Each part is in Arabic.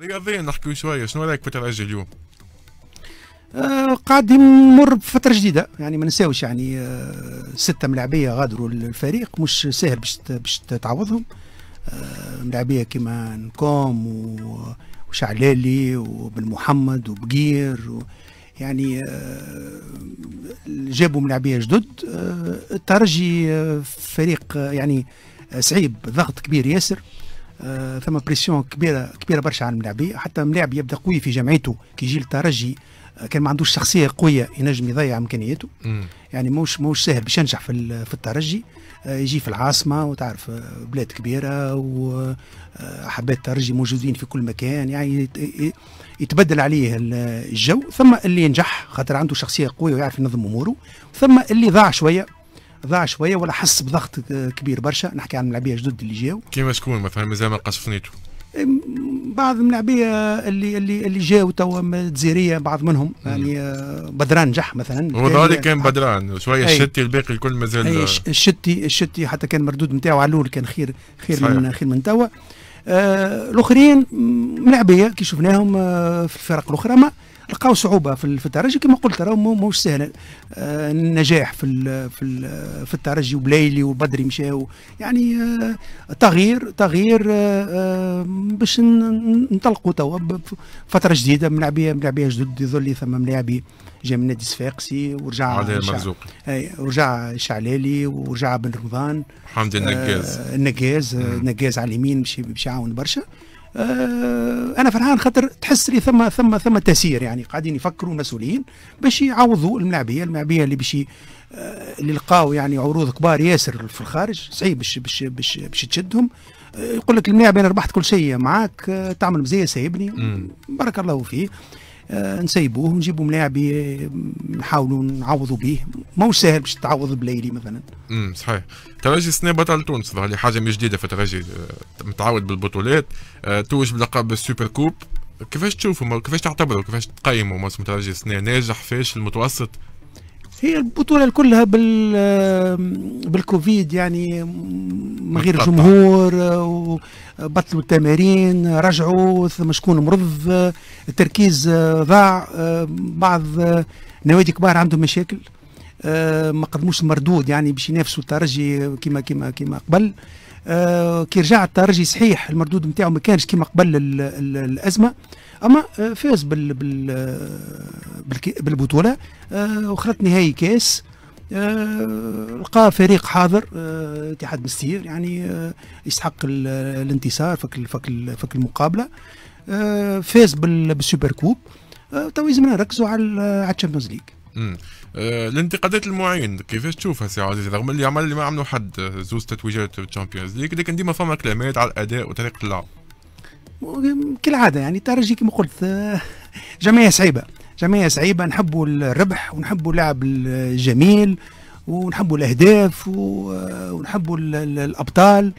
رياضيا نحكي شويه شنو رايك في الترجي اليوم؟ آه، قاعد يمر بفتره جديده يعني ما نساوش يعني آه، سته ملاعبيه غادروا الفريق مش ساهل باش باش تعوضهم آه، ملاعبيه كيما نكوم وشعلالي وبن محمد وبقير و يعني جابوا ملاعبيه جدد الترجي فريق يعني صعيب ضغط كبير ياسر آه، ثم بريسيون كبيره كبيره برشا على الملاعبي حتى ملاعب يبدا قوي في جمعيته كي يجي للترجي آه، كان ما عندوش شخصيه قويه ينجم يضيع امكانياته يعني موش موش ساهل باش ينجح في في الترجي آه، يجي في العاصمه وتعرف بلاد كبيره وحبات الترجي موجودين في كل مكان يعني يتبدل عليه الجو ثم اللي ينجح خاطر عنده شخصيه قويه ويعرف ينظم اموره ثم اللي ضاع شويه ضاع شويه ولا حس بضغط آه, كبير برشا نحكي عن ملاعبيه جدد اللي جاو كيما شكون مثلا مازال ما لقاش بعض الملاعبيه اللي اللي اللي جاو توا جزيريه بعض منهم يعني آه، بدران نجح مثلا هو كان آه، بدران شويه الشتي الباقي الكل مازال الشتي الشتي حتى كان مردود نتاعو على الاول كان خير خير صحيح. من خير من توا آه الاخرين ملاعبيه كي شفناهم آه في الفرق الاخرى ما لقاو صعوبه في الترجي كما قلت راه ماهوش سهل آه، النجاح في في في الترجي وبليلي وبدري مشاو يعني آه، تغيير تغيير آه، باش ننطلقوا توا فتره جديده ملاعبيه ملاعبيه جدد يظل ثم ملاعبي جا من نادي الصفاقسي ورجع علي المرزوق اي ورجع شعلالي ورجع بن رمضان حمدي النقاز النقاز النقاز على اليمين مشي مشي عاون برشا آه، انا فرحان خاطر تحس لي ثم ثم ثم تسير يعني قاعدين يفكروا مسؤولين باش يعوضوا الملاعبيه الملاعبيه اللي باش آه، اللي لقاو يعني عروض كبار ياسر في الخارج صعيب باش باش باش, باش تشدهم آه، يقول لك الملاعب انا ربحت كل شيء معاك تعمل مزيه سايبني بارك الله فيه آه، نسيبوه ونجيبوا ملاعب نحاولوا نعوضوا به مو ساهل باش تعوض بليلي مثلا امم صحيح ترجي السنه بطل تونس ظهر حاجه مش جديده في ترجي آه، متعود بالبطولات آه، توج بلقب السوبر كوب كيفاش تشوفوا كيفاش تعتبروا كيفاش تقيموا موسم ترجي السنه ناجح فاشل متوسط هي البطوله كلها بال بالكوفيد يعني من غير جمهور وبطلوا التمارين رجعوا ثم شكون مرض التركيز ضاع بعض نوادي كبار عندهم مشاكل ما قدموش مردود يعني باش ينافسوا الترجي كما كما كما قبل آه، كي رجع الترجي صحيح المردود نتاعو ما كانش كيما قبل الازمه اما آه، فاز بال بال آه، بالبطوله آه وخرج نهائي كاس لقى فريق حاضر اتحاد مستير يعني يستحق الانتصار فك فك فك المقابله فاز بالسوبر كوب تو يلزمنا نركزوا على على الشامبيونز ليج الانتقادات آه، المعين كيفاش تشوفها سي عزيز رغم اللي عمل اللي ما عملوا حد آه، زوز تتويجات في الشامبيونز ليج لكن ديما فما كلامات على الاداء وطريقه اللعب كالعاده يعني ترجي كما قلت آه، جمعيه صعيبه جمعيه صعيبه نحبوا الربح ونحبوا اللعب الجميل ونحبوا الاهداف ونحبوا الابطال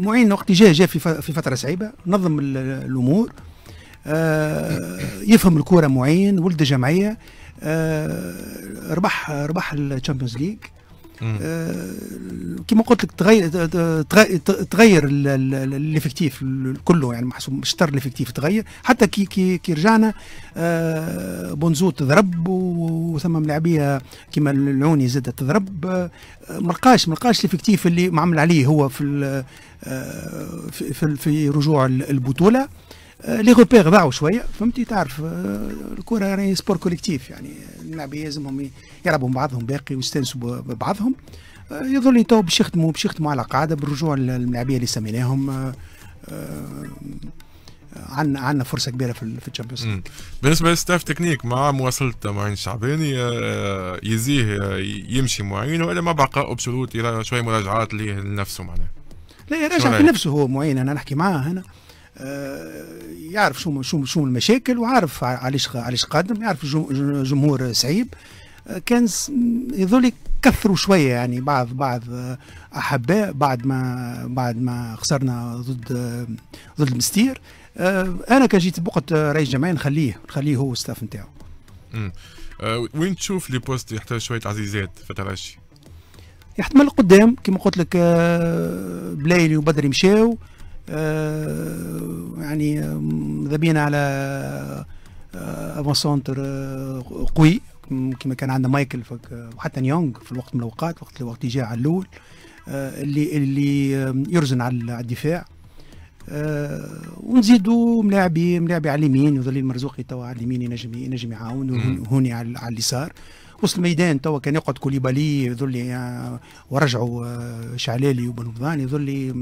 معين وقت جاء جاء في فتره صعيبه نظم الامور آه، يفهم الكوره معين ولد جمعيه آه، ربح ربح الشامبيونز ليج آه، كما قلت لك تغير تغير الافكتيف كله يعني محسوب شطر الافكتيف تغير حتى كي كي كي رجعنا بونزو تضرب وثم ملاعبيه كما العوني زادت تضرب ما لقاش ما لقاش الافكتيف اللي معمل عليه هو في في, في رجوع البطوله آه، لي روبير ضاعوا شويه فهمتي تعرف آه، الكره راهي سبور كوليكتيف يعني اللعبه لازمهم يلعبوا مع بعضهم باقي ويستانسوا ببعضهم آه، يظل تو باش يخدموا باش يخدموا على قاعده بالرجوع للملاعبيه اللي سميناهم عندنا عندنا فرصه كبيره في في الشامبيونز بالنسبه للستاف تكنيك مع مواصله معين الشعباني يزيه يمشي معين ولا ما بقى ابسولوت شويه مراجعات لنفسه معناه لا يراجع في نفسه هو معين انا نحكي معاه هنا آه، يعرف شو شو شو المشاكل وعارف علاش علاش قادم يعرف جمهور صعيب آه، كان يظل كثروا شويه يعني بعض بعض آه، احباء بعد ما بعد ما خسرنا ضد ضد المستير انا كان جيت بوقت رئيس جمعيه نخليه نخليه هو الستاف نتاعو امم وين تشوف لي بوست يحتاج شويه عزيزات في ترشي يحتمل قدام كما قلت لك بلايلي وبدري مشاو آه، يعني آه، ذبينا على افون آه، سونتر قوي كما كان عندنا مايكل وحتى نيونغ في الوقت من الاوقات وقت الوقت اللي جاء على الاول اللي اللي يرزن على الدفاع ونزيدوا ملاعبي ملاعبي على اليمين يظل مرزوقي توا على اليمين ينجم ينجم يعاون وهوني على اليسار وسط الميدان توا كان يقعد كوليبالي يظل يعني ورجعوا شعلالي وبن يظل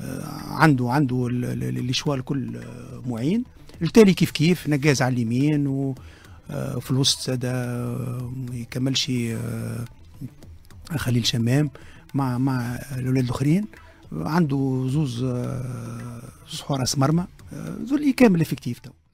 آه، عنده عنده الاشوال كل آه، معين التالي كيف كيف نقاز على اليمين وفي آه، الوسط سادة ما يكملش خليل شمام مع مع الاولاد الاخرين عنده زوز صحور راس مرمى ذو اللي افكتيف تو